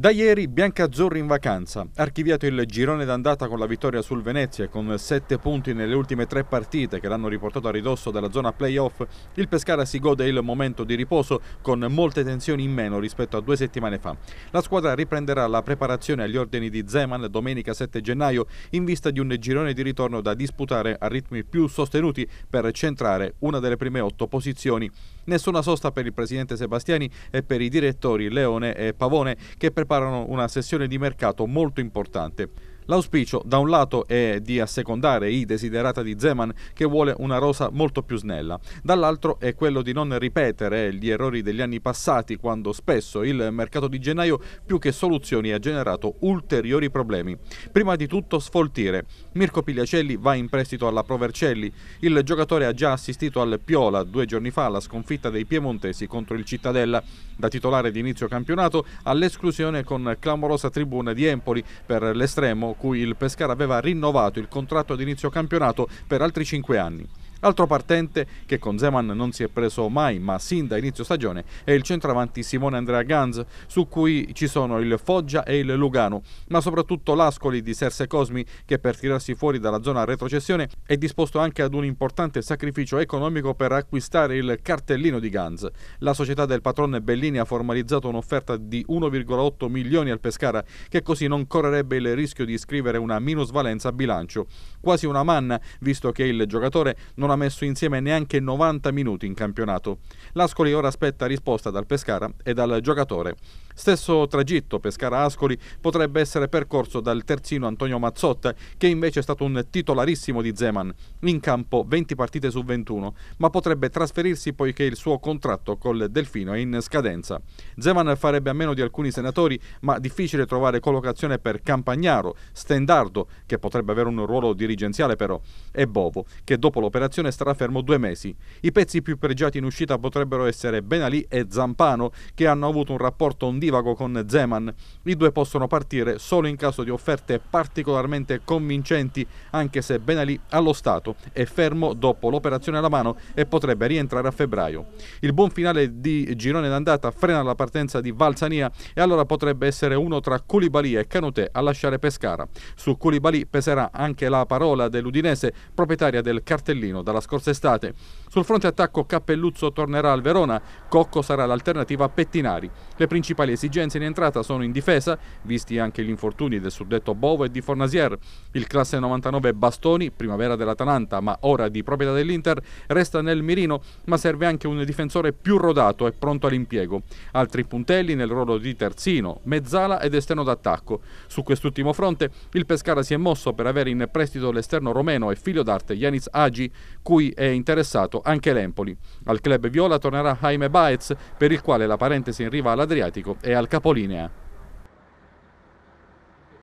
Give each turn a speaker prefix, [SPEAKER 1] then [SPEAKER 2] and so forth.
[SPEAKER 1] Da ieri Biancazzurri in vacanza, archiviato il girone d'andata con la vittoria sul Venezia con 7 punti nelle ultime tre partite che l'hanno riportato a ridosso della zona playoff, il Pescara si gode il momento di riposo con molte tensioni in meno rispetto a due settimane fa. La squadra riprenderà la preparazione agli ordini di Zeman domenica 7 gennaio in vista di un girone di ritorno da disputare a ritmi più sostenuti per centrare una delle prime otto posizioni. Nessuna sosta per il presidente Sebastiani e per i direttori Leone e Pavone che per preparano una sessione di mercato molto importante. L'auspicio da un lato è di assecondare i desiderata di Zeman che vuole una rosa molto più snella, dall'altro è quello di non ripetere gli errori degli anni passati quando spesso il mercato di gennaio più che soluzioni ha generato ulteriori problemi. Prima di tutto sfoltire. Mirko Pigliacelli va in prestito alla Provercelli. Il giocatore ha già assistito al Piola due giorni fa alla sconfitta dei piemontesi contro il Cittadella. Da titolare di inizio campionato all'esclusione con clamorosa tribuna di Empoli per l'estremo cui il Pescara aveva rinnovato il contratto ad inizio campionato per altri cinque anni. Altro partente che con Zeman non si è preso mai, ma sin da inizio stagione, è il centravanti Simone Andrea Ganz, su cui ci sono il Foggia e il Lugano, ma soprattutto l'Ascoli di Serse Cosmi che per tirarsi fuori dalla zona retrocessione è disposto anche ad un importante sacrificio economico per acquistare il cartellino di Ganz. La società del patrone Bellini ha formalizzato un'offerta di 1,8 milioni al Pescara che così non correrebbe il rischio di scrivere una minusvalenza a bilancio. Quasi una manna, visto che il giocatore non non ha messo insieme neanche 90 minuti in campionato. L'Ascoli ora aspetta risposta dal Pescara e dal giocatore. Stesso tragitto Pescara-Ascoli potrebbe essere percorso dal terzino Antonio Mazzotta, che invece è stato un titolarissimo di Zeman, in campo 20 partite su 21, ma potrebbe trasferirsi poiché il suo contratto col Delfino è in scadenza. Zeman farebbe a meno di alcuni senatori, ma difficile trovare collocazione per Campagnaro, Stendardo, che potrebbe avere un ruolo dirigenziale però, e Bovo, che dopo l'operazione formazione starà fermo due mesi. I pezzi più pregiati in uscita potrebbero essere Benali e Zampano, che hanno avuto un rapporto ondivago con Zeman. I due possono partire solo in caso di offerte particolarmente convincenti, anche se Benali allo Stato è fermo dopo l'operazione alla mano e potrebbe rientrare a febbraio. Il buon finale di girone d'andata frena la partenza di Valsania e allora potrebbe essere uno tra Koulibaly e Canutè a lasciare Pescara. Su Koulibaly peserà anche la parola dell'Udinese, proprietaria del cartellino dalla scorsa estate. Sul fronte attacco Cappelluzzo tornerà al Verona, Cocco sarà l'alternativa a Pettinari. Le principali esigenze in entrata sono in difesa, visti anche gli infortuni del suddetto Bovo e di Fornasier. Il classe 99 Bastoni, primavera dell'Atalanta ma ora di proprietà dell'Inter, resta nel mirino ma serve anche un difensore più rodato e pronto all'impiego. Altri puntelli nel ruolo di terzino, mezzala ed esterno d'attacco. Su quest'ultimo fronte il Pescara si è mosso per avere in prestito l'esterno romeno e figlio d'arte Yanis Agi, cui è interessato anche l'Empoli. Al club viola tornerà Jaime Baez, per il quale la parentesi in riva all'Adriatico è al capolinea.